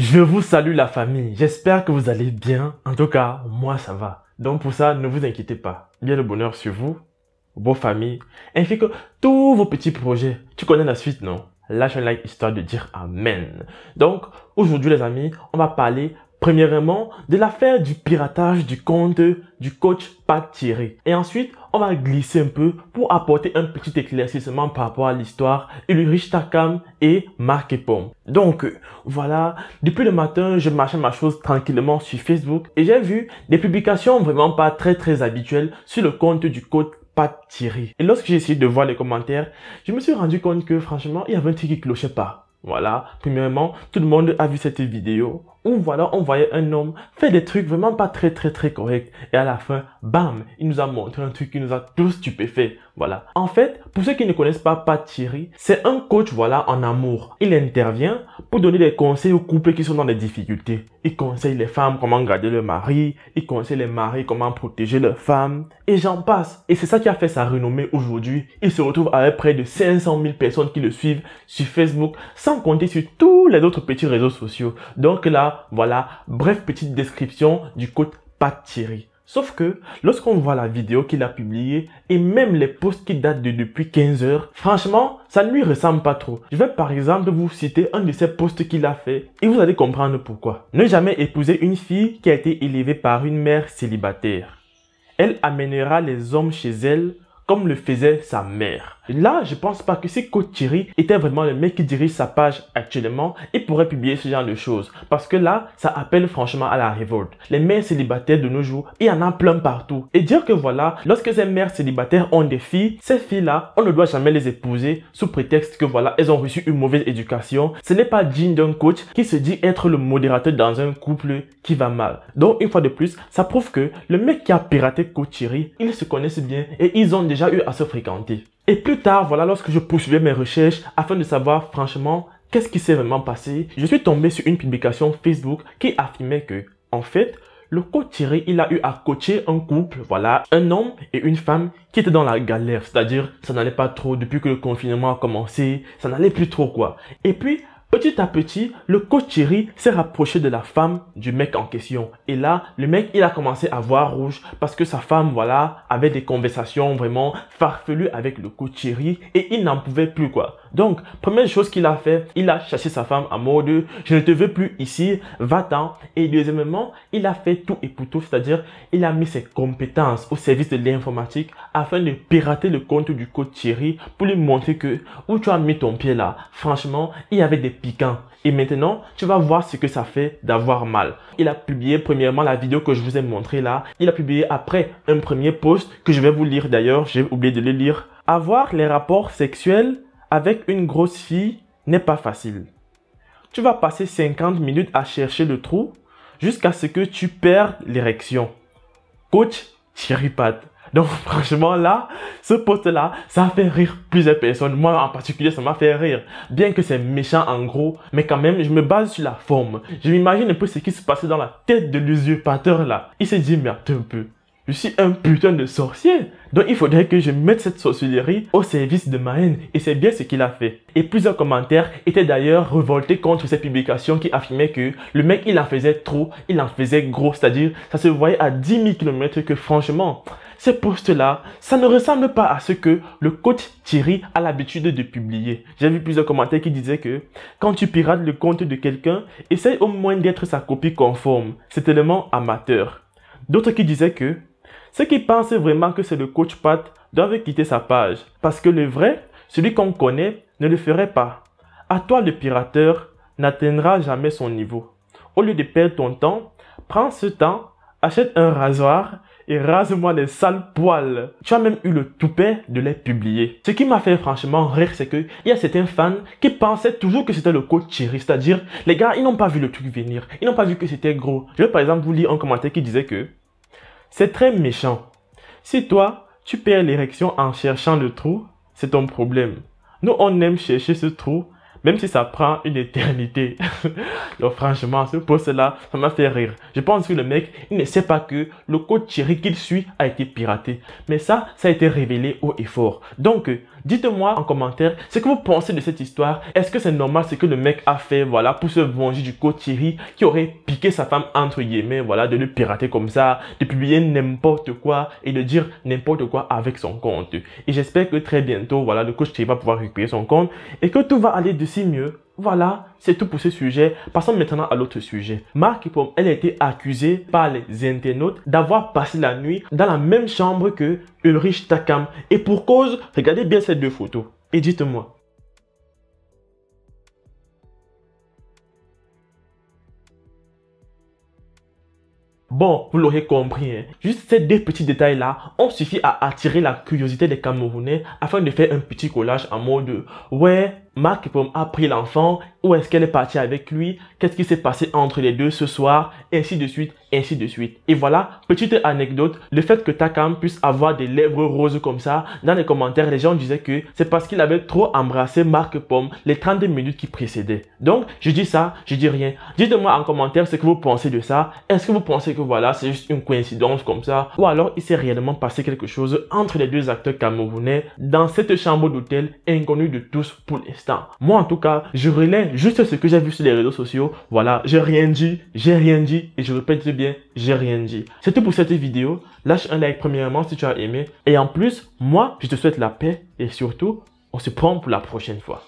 Je vous salue la famille, j'espère que vous allez bien. En tout cas, moi ça va. Donc pour ça, ne vous inquiétez pas. Bien le bonheur sur vous vos familles, ainsi que tous vos petits projets. Tu connais la suite, non Lâche un like histoire de dire Amen. Donc, aujourd'hui les amis, on va parler premièrement de l'affaire du piratage du compte du coach Pat Thierry. Et ensuite, on va glisser un peu pour apporter un petit éclaircissement par rapport à l'histoire Ulrich Takam et Marc Epom. Donc voilà, depuis le matin, je marchais ma chose tranquillement sur Facebook et j'ai vu des publications vraiment pas très très habituelles sur le compte du coach pas tiré. Et lorsque j'ai essayé de voir les commentaires, je me suis rendu compte que franchement, il y avait un truc qui clochait pas. Voilà, premièrement, tout le monde a vu cette vidéo voilà, on voyait un homme faire des trucs vraiment pas très très très corrects. Et à la fin, bam, il nous a montré un truc qui nous a tous stupéfait Voilà. En fait, pour ceux qui ne connaissent pas Pat Thierry, c'est un coach, voilà, en amour. Il intervient pour donner des conseils aux couples qui sont dans des difficultés. Il conseille les femmes comment garder leur mari. Il conseille les maris comment protéger leur femme Et j'en passe. Et c'est ça qui a fait sa renommée aujourd'hui. Il se retrouve avec près de 500 000 personnes qui le suivent sur Facebook, sans compter sur tous les autres petits réseaux sociaux. Donc là, voilà, bref petite description du code Pat Thierry. Sauf que, lorsqu'on voit la vidéo qu'il a publiée et même les posts qui datent de depuis 15 heures, franchement, ça ne lui ressemble pas trop. Je vais par exemple vous citer un de ces posts qu'il a fait et vous allez comprendre pourquoi. Ne jamais épouser une fille qui a été élevée par une mère célibataire. Elle amènera les hommes chez elle comme le faisait sa mère. Là, je pense pas que si Coach Thierry était vraiment le mec qui dirige sa page actuellement, il pourrait publier ce genre de choses. Parce que là, ça appelle franchement à la révolte. Les mères célibataires de nos jours, il y en a plein partout. Et dire que voilà, lorsque ces mères célibataires ont des filles, ces filles-là, on ne doit jamais les épouser sous prétexte que voilà, elles ont reçu une mauvaise éducation. Ce n'est pas digne d'un coach qui se dit être le modérateur dans un couple qui va mal. Donc, une fois de plus, ça prouve que le mec qui a piraté Coach Thierry, ils se connaissent bien et ils ont déjà eu à se fréquenter. Et plus tard, voilà, lorsque je poursuivais mes recherches afin de savoir franchement qu'est-ce qui s'est vraiment passé, je suis tombé sur une publication Facebook qui affirmait que, en fait, le coach Thierry, il a eu à coacher un couple, voilà, un homme et une femme qui étaient dans la galère, c'est-à-dire ça n'allait pas trop depuis que le confinement a commencé, ça n'allait plus trop quoi. Et puis Petit à petit, le coach Thierry s'est rapproché de la femme du mec en question. Et là, le mec, il a commencé à voir rouge parce que sa femme, voilà, avait des conversations vraiment farfelues avec le coach Thierry et il n'en pouvait plus, quoi. Donc, première chose qu'il a fait, il a chassé sa femme à mode « je ne te veux plus ici, va-t'en ». Et deuxièmement, il a fait tout et pour tout, c'est-à-dire, il a mis ses compétences au service de l'informatique afin de pirater le compte du coach Thierry pour lui montrer que où tu as mis ton pied là, franchement, il y avait des piquant. Et maintenant, tu vas voir ce que ça fait d'avoir mal. Il a publié premièrement la vidéo que je vous ai montrée là. Il a publié après un premier post que je vais vous lire d'ailleurs. J'ai oublié de le lire. Avoir les rapports sexuels avec une grosse fille n'est pas facile. Tu vas passer 50 minutes à chercher le trou jusqu'à ce que tu perdes l'érection. Coach Chiripat. Donc franchement là, ce poste-là, ça a fait rire plusieurs personnes. Moi en particulier, ça m'a fait rire. Bien que c'est méchant en gros, mais quand même, je me base sur la forme. Je m'imagine un peu ce qui se passait dans la tête de l'usurpateur là. Il s'est dit, mais un peu. Je suis un putain de sorcier. Donc il faudrait que je mette cette sorcellerie au service de ma haine. Et c'est bien ce qu'il a fait. Et plusieurs commentaires étaient d'ailleurs révoltés contre cette publication qui affirmait que le mec il en faisait trop, il en faisait gros. C'est-à-dire ça se voyait à 10 000 km que franchement, ces posts-là, ça ne ressemble pas à ce que le coach Thierry a l'habitude de publier. J'ai vu plusieurs commentaires qui disaient que quand tu pirates le compte de quelqu'un, essaye au moins d'être sa copie conforme. C'est tellement amateur. D'autres qui disaient que ceux qui pensent vraiment que c'est le coach Pat doivent quitter sa page parce que le vrai, celui qu'on connaît, ne le ferait pas. À toi le pirateur n'atteindra jamais son niveau. Au lieu de perdre ton temps, prends ce temps, achète un rasoir et rase-moi les sales poils. Tu as même eu le toupet de les publier. Ce qui m'a fait franchement rire, c'est que il y a certains fans qui pensaient toujours que c'était le coach Thierry, c'est-à-dire les gars, ils n'ont pas vu le truc venir, ils n'ont pas vu que c'était gros. Je vais par exemple vous lire un commentaire qui disait que c'est très méchant. Si toi, tu perds l'érection en cherchant le trou, c'est ton problème. Nous, on aime chercher ce trou même si ça prend une éternité. Donc franchement, ce poste là ça m'a fait rire. Je pense que le mec, il ne sait pas que le code chéri qu'il suit a été piraté. Mais ça, ça a été révélé haut et fort. Donc, Dites-moi en commentaire ce que vous pensez de cette histoire. Est-ce que c'est normal ce que le mec a fait, voilà, pour se venger du coach Thierry qui aurait piqué sa femme entre guillemets, voilà, de le pirater comme ça, de publier n'importe quoi et de dire n'importe quoi avec son compte. Et j'espère que très bientôt, voilà, le coach Thierry va pouvoir récupérer son compte et que tout va aller de si mieux voilà, c'est tout pour ce sujet. Passons maintenant à l'autre sujet. Marc Pomme, elle a été accusée par les internautes d'avoir passé la nuit dans la même chambre que Ulrich Takam. Et pour cause, regardez bien ces deux photos. Et dites-moi, Bon, vous l'aurez compris, hein. juste ces deux petits détails-là ont suffi à attirer la curiosité des Camerounais afin de faire un petit collage en mode « Ouais, Marc a pris l'enfant, où est-ce qu'elle est partie avec lui, qu'est-ce qui s'est passé entre les deux ce soir, ainsi de suite, ainsi de suite. Et voilà, petite anecdote, le fait que Takam puisse avoir des lèvres roses comme ça, dans les commentaires, les gens disaient que c'est parce qu'il avait trop embrassé Marc Pomme les 30 minutes qui précédaient. Donc, je dis ça, je dis rien. Dites-moi en commentaire ce que vous pensez de ça. Est-ce que vous pensez que voilà, c'est juste une coïncidence comme ça, ou alors il s'est réellement passé quelque chose entre les deux acteurs camerounais dans cette chambre d'hôtel inconnue de tous pour l'instant. Moi, en tout cas, je relais juste ce que j'ai vu sur les réseaux sociaux. Voilà, j'ai rien dit, j'ai rien dit, et je répète bien, j'ai rien dit. C'est tout pour cette vidéo. Lâche un like premièrement si tu as aimé. Et en plus, moi, je te souhaite la paix et surtout, on se prend pour la prochaine fois.